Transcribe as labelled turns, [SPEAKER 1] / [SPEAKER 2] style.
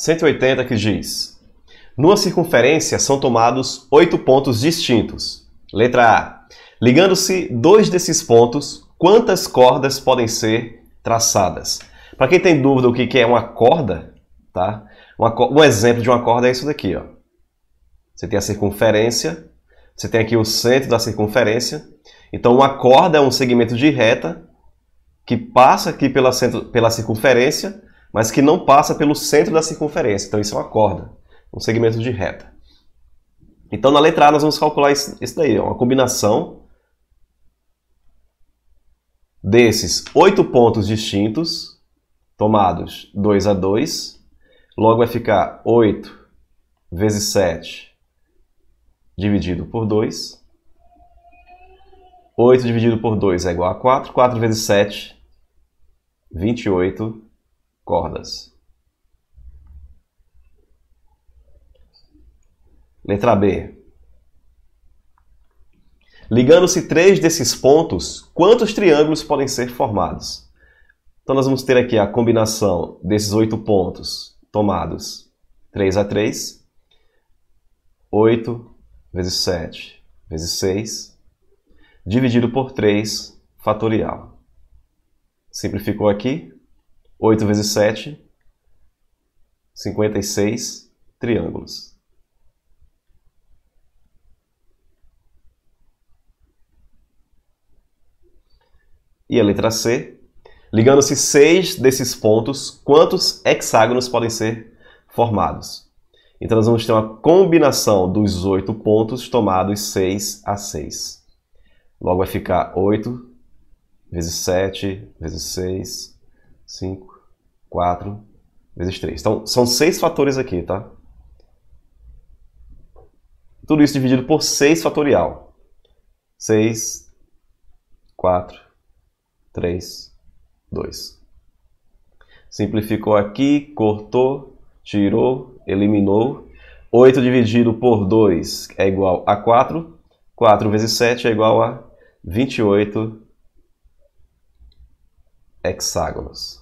[SPEAKER 1] 180 que diz: Numa circunferência são tomados oito pontos distintos. Letra A. Ligando-se dois desses pontos, quantas cordas podem ser traçadas? Para quem tem dúvida o que é uma corda, tá? um exemplo de uma corda é isso daqui, ó. Você tem a circunferência, você tem aqui o centro da circunferência. Então, uma corda é um segmento de reta que passa aqui pela, centro, pela circunferência mas que não passa pelo centro da circunferência. Então isso é uma corda, um segmento de reta. Então na letra A nós vamos calcular isso daí, uma combinação desses oito pontos distintos, tomados 2 a 2, logo vai ficar 8 vezes 7 dividido por 2. 8 dividido por 2 é igual a 4. 4 vezes 7, 28 cordas. Letra B. Ligando-se três desses pontos, quantos triângulos podem ser formados? Então nós vamos ter aqui a combinação desses oito pontos tomados 3 a 3, 8 vezes 7 vezes 6, dividido por 3, fatorial. Simplificou aqui, 8 vezes 7, 56 triângulos. E a letra C. Ligando-se seis desses pontos, quantos hexágonos podem ser formados? Então, nós vamos ter uma combinação dos oito pontos tomados 6 a 6. Logo vai ficar 8 vezes 7 vezes 6 5, 4, vezes 3. Então, são seis fatores aqui, tá? Tudo isso dividido por 6 fatorial. 6, 4, 3, 2. Simplificou aqui, cortou, tirou, eliminou. 8 dividido por 2 é igual a 4. 4 vezes 7 é igual a 28 hexágonos.